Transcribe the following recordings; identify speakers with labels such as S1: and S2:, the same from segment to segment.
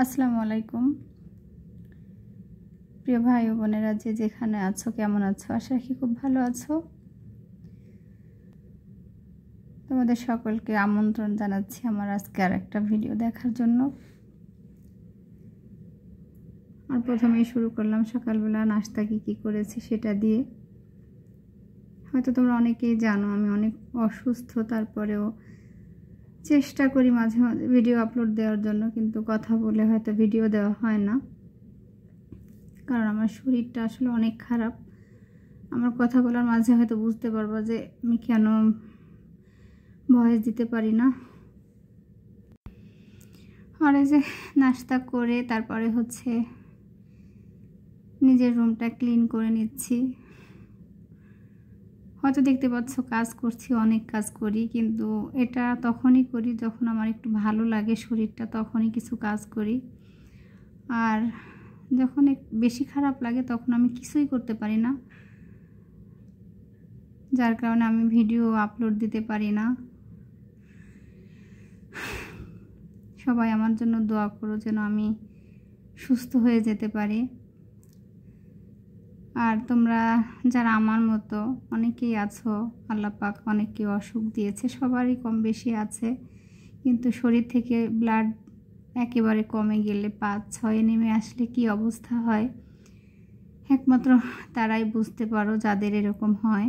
S1: আসসালামু আলাইকুম প্রিয় ভাই ও বোনেরা যে যেখানে আছো কেমন আছো আশা রাখি খুব ভালো আছো তোমাদের সকলকে আমন্ত্রণ জানাচ্ছি আমার আজকে আর একটা ভিডিও দেখার জন্য আর প্রথমেই শুরু করলাম সকালবেলা নাস্তা কী কী করেছি সেটা দিয়ে হয়তো তোমরা অনেকেই জানো আমি অনেক অসুস্থ তারপরেও চেষ্টা করি মাঝে মাঝে ভিডিও আপলোড দেওয়ার জন্য কিন্তু কথা বলে হয়তো ভিডিও দেওয়া হয় না কারণ আমার শরীরটা আসলে অনেক খারাপ আমার কথা বলার মাঝে হয়তো বুঝতে পারবো যে আমি কেন ভয়েস দিতে পারি না আর যে নাস্তা করে তারপরে হচ্ছে নিজের রুমটা ক্লিন করে নিচ্ছি হয়তো দেখতে পাচ্ছ কাজ করছি অনেক কাজ করি কিন্তু এটা তখনই করি যখন আমার একটু ভালো লাগে শরীরটা তখনই কিছু কাজ করি আর যখন বেশি খারাপ লাগে তখন আমি কিছুই করতে পারি না যার কারণে আমি ভিডিও আপলোড দিতে পারি না সবাই আমার জন্য দোয়া করো যেন আমি সুস্থ হয়ে যেতে পারি আর তোমরা যারা আমার মতো অনেকেই আছো আল্লাপাক অনেকে অসুখ দিয়েছে সবারই কম বেশি আছে কিন্তু শরীর থেকে ব্লাড একেবারে কমে গেলে পাঁচ ছয়ে নেমে আসলে কি অবস্থা হয় একমাত্র তারাই বুঝতে পারো যাদের এরকম হয়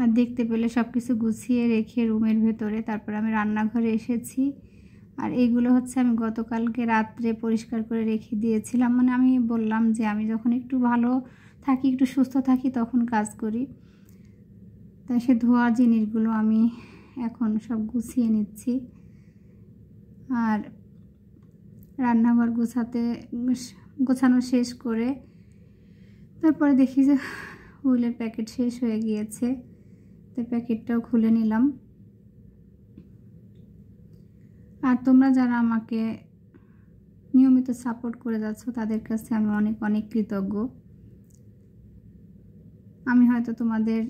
S1: আর দেখতে পেলে সব কিছু গুছিয়ে রেখে রুমের ভেতরে তারপর আমি রান্নাঘরে এসেছি আর এইগুলো হচ্ছে আমি গতকালকে রাত্রে পরিষ্কার করে রেখে দিয়েছিলাম মানে আমি বললাম যে আমি যখন একটু ভালো থাকি একটু সুস্থ থাকি তখন কাজ করি তা সে ধোয়া জিনিসগুলো আমি এখন সব গুছিয়ে নিচ্ছি আর রান্নাঘর গোছাতে গোছানো শেষ করে তারপরে দেখি যে হুইলের প্যাকেট শেষ হয়ে গিয়েছে তো প্যাকেটটাও খুলে নিলাম আর তোমরা যারা আমাকে নিয়মিত সাপোর্ট করে যাচ্ছ তাদের কাছে আমি অনেক অনেক কৃতজ্ঞ আমি হয়তো তোমাদের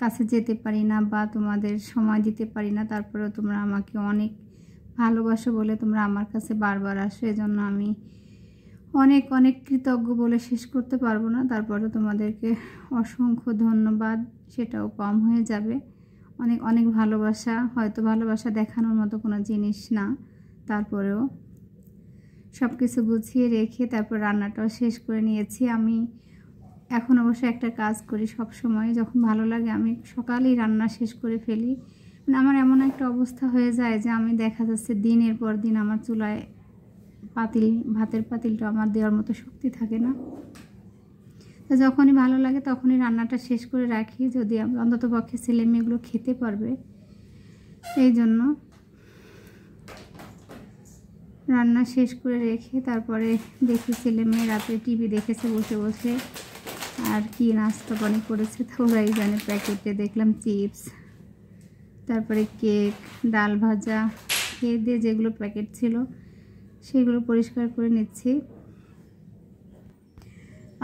S1: কাছে যেতে পারি না বা তোমাদের সময় দিতে পারি না তারপরেও তোমরা আমাকে অনেক ভালোবাসো বলে তোমরা আমার কাছে বারবার আসো এজন্য আমি অনেক অনেক কৃতজ্ঞ বলে শেষ করতে পারবো না তারপরে তোমাদেরকে অসংখ্য ধন্যবাদ সেটাও কম হয়ে যাবে অনেক অনেক ভালোবাসা হয়তো ভালোবাসা দেখানোর মতো কোনো জিনিস না তারপরেও সব কিছু গুছিয়ে রেখে তারপর রান্নাটাও শেষ করে নিয়েছি আমি এখন অবশ্য একটা কাজ করি সব সময় যখন ভালো লাগে আমি সকালেই রান্না শেষ করে ফেলি মানে আমার এমন একটা অবস্থা হয়ে যায় যে আমি দেখা যাচ্ছে দিনের পর দিন আমার চুলায় পাতিল ভাতের পাতিলটা আমার দেওয়ার মতো শক্তি থাকে না তো যখনই ভালো লাগে তখনই রান্নাটা শেষ করে রাখি যদি অন্তত পক্ষে ছেলে মেয়েগুলো খেতে পারবে এই জন্য রান্না শেষ করে রেখে তারপরে দেখি ছেলে মেয়ে রাতে টিভি দেখেছে বসে বসে আর কি নাস্তা পানি করেছে তো ওরাই জানে প্যাকেটে দেখলাম চিপস তারপরে কেক ডাল ভাজা খেয়ে দিয়ে যেগুলো প্যাকেট ছিল সেগুলো পরিষ্কার করে নিচ্ছি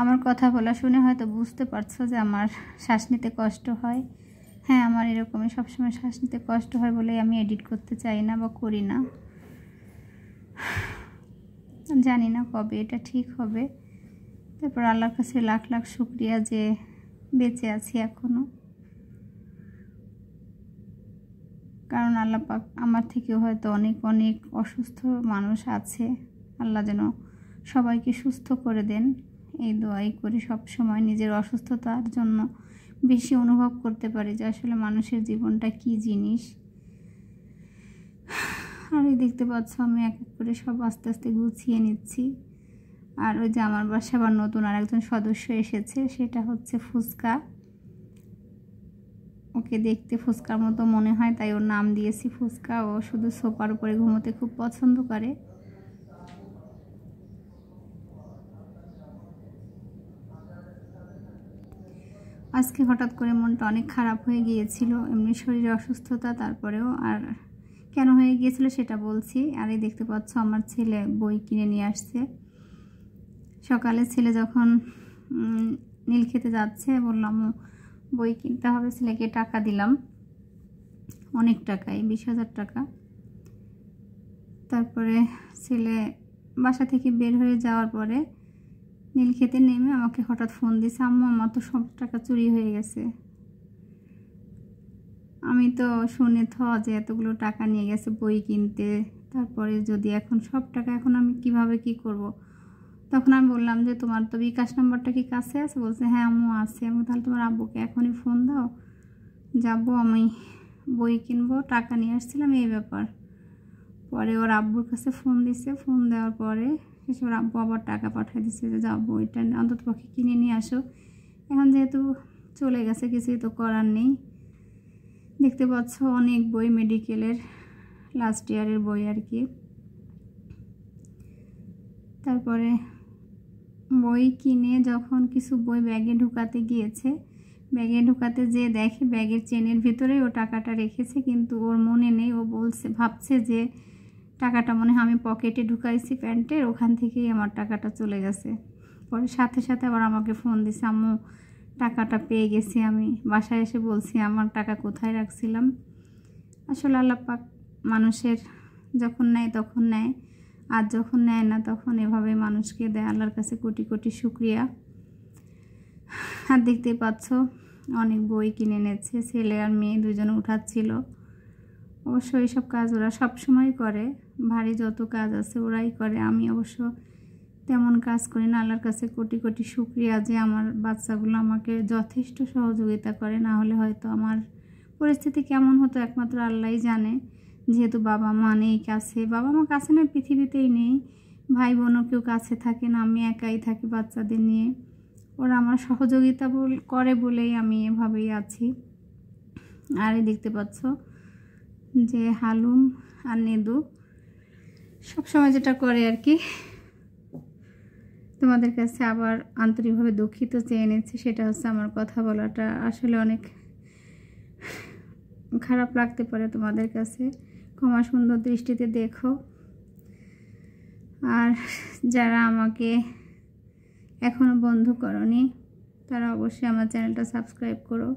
S1: আমার কথা বলা শুনে হয়তো বুঝতে পারছো যে আমার শ্বাস নিতে কষ্ট হয় হ্যাঁ আমার এরকমই সবসময় শ্বাস নিতে কষ্ট হয় বলেই আমি এডিট করতে চাই না বা করি না জানি না কবে এটা ঠিক হবে তারপর আল্লাহর কাছে লাখ লাখ শুক্রিয়া যে বেঁচে আছি এখনও কারণ আল্লাহ পাক আমার থেকেও হয়তো অনেক অনেক অসুস্থ মানুষ আছে আল্লাহ যেন সবাইকে সুস্থ করে দেন এই দোয়াই করি সব সময় নিজের অসুস্থতার জন্য বেশি অনুভব করতে পারি যে আসলে মানুষের জীবনটা কি জিনিস আর এই দেখতে পাচ্ছ আমি এক এক করে সব আস্তে আস্তে গুছিয়ে নিচ্ছি আর ওই যে আমার বাসা আবার নতুন আর একজন সদস্য এসেছে সেটা হচ্ছে ফুচকা ওকে দেখতে ফুচকার মতো মনে হয় তাই ওর নাম দিয়েছি ফুচকা ও শুধু সোপার উপরে ঘুমোতে খুব পছন্দ করে আজকে হঠাৎ করে মনটা অনেক খারাপ হয়ে গিয়েছিল এমনি শরীরে অসুস্থতা তারপরেও আর কেন হয়ে গিয়েছিল সেটা বলছি আর এই দেখতে পাচ্ছ আমার ছেলে বই কিনে নিয়ে আসছে সকালে ছেলে যখন নীল খেতে যাচ্ছে বললাম বই কিনতে হবে ছেলেকে টাকা দিলাম অনেক টাকাই বিশ হাজার টাকা তারপরে ছেলে বাসা থেকে বের হয়ে যাওয়ার পরে নীল খেতে নেমে আমাকে হঠাৎ ফোন দিয়েছে আম্মু আমার তো সব টাকা চুরি হয়ে গেছে আমি তো শুনে থ যে এতগুলো টাকা নিয়ে গেছে বই কিনতে তারপরে যদি এখন সব টাকা এখন আমি কিভাবে কি করব। তখন আমি বললাম যে তোমার তো বিকাশ নাম্বারটা কি কাছে আছে বলছে হ্যাঁ আম্মু আছে আমি তাহলে তোমার আব্বুকে এখনই ফোন দাও যাব আমি বই কিনবো টাকা নিয়ে আসছিলাম এই ব্যাপার পরে ওর আব্বুর কাছে ফোন দিছে ফোন দেওয়ার পরে এসব আব্বু আবার টাকা পাঠিয়ে দিচ্ছে যে আব্বু এটা অন্তত পক্ষে কিনে নিয়ে আসো এখন যেহেতু চলে গেছে কিছুই তো করার নেই দেখতে পাচ্ছ অনেক বই মেডিকেলের লাস্ট ইয়ারের বই আর কি তারপরে বই কিনে যখন কিছু বই ব্যাগে ঢুকাতে গিয়েছে ব্যাগে ঢুকাতে যে দেখে ব্যাগের চেনের ভিতরে ও টাকাটা রেখেছে কিন্তু ওর মনে নেই ও বলছে ভাবছে যে টাকাটা মনে হয় আমি পকেটে ঢুকাইছি প্যান্টের ওখান থেকেই আমার টাকাটা চলে গেছে পরে সাথে সাথে আবার আমাকে ফোন দিছে আম্মু টাকাটা পেয়ে গেছি আমি বাসায় এসে বলছি আমার টাকা কোথায় রাখছিলাম আসলে আল্লাপাক মানুষের যখন নেয় তখন নেয় আর যখন নেয় না তখন এভাবে মানুষকে দেয় আল্লাহর কাছে কোটি কোটি শুক্রিয়া আর দেখতে পাচ্ছ অনেক বই কিনে এনেছে ছেলে আর মেয়ে দুজনে উঠাচ্ছিল অবশ্য এইসব কাজ ওরা সব সময় করে ভারী যত কাজ আছে ওরাই করে আমি অবশ্য তেমন কাজ করি না আল্লাহর কাছে কোটি কোটি শুক্রিয়া যে আমার বাচ্চাগুলো আমাকে যথেষ্ট সহযোগিতা করে না হলে হয়তো আমার পরিস্থিতি কেমন হতো একমাত্র আল্লাহই জানে যেহেতু বাবা মা নেই কাছে বাবা মা কাছে না পৃথিবীতেই নেই ভাই বোনও কেউ কাছে থাকে না আমি একাই থাকি বাচ্চাদের নিয়ে ওরা আমার সহযোগিতা করে বলেই আমি এভাবেই আছি আর দেখতে পাচ্ছ যে হালুম আর নেদু সবসময় যেটা করে আর কি তোমাদের কাছে আবার আন্তরিকভাবে দুঃখিত চেয়ে নিচ্ছে সেটা হচ্ছে আমার কথা বলাটা আসলে অনেক খারাপ লাগতে পারে তোমাদের কাছে ক্ষমা সুন্দর দৃষ্টিতে দেখো আর যারা আমাকে এখনও বন্ধু করনি তারা অবশ্যই আমার চ্যানেলটা সাবস্ক্রাইব করো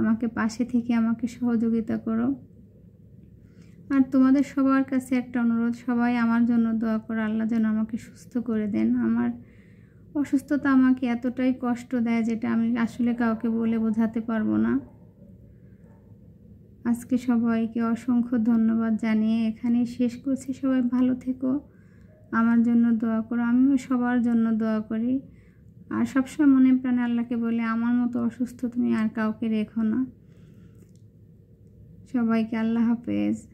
S1: আমাকে পাশে থেকে আমাকে সহযোগিতা করো আর তোমাদের সবার কাছে একটা অনুরোধ সবাই আমার জন্য দোয়া করো আল্লাহ যেন আমাকে সুস্থ করে দেন আমার অসুস্থতা আমাকে এতটাই কষ্ট দেয় যেটা আমি আসলে কাউকে বলে বোঝাতে পারবো না আজকে সবাইকে অসংখ্য ধন্যবাদ জানিয়ে এখানে শেষ করছি সবাই ভালো থেকো আমার জন্য দোয়া করো আমিও সবার জন্য দোয়া করি আর সবসময় মনে প্রাণে আল্লাহকে বলে আমার মতো অসুস্থ তুমি আর কাউকে রেখো না সবাইকে আল্লাহ হাফেজ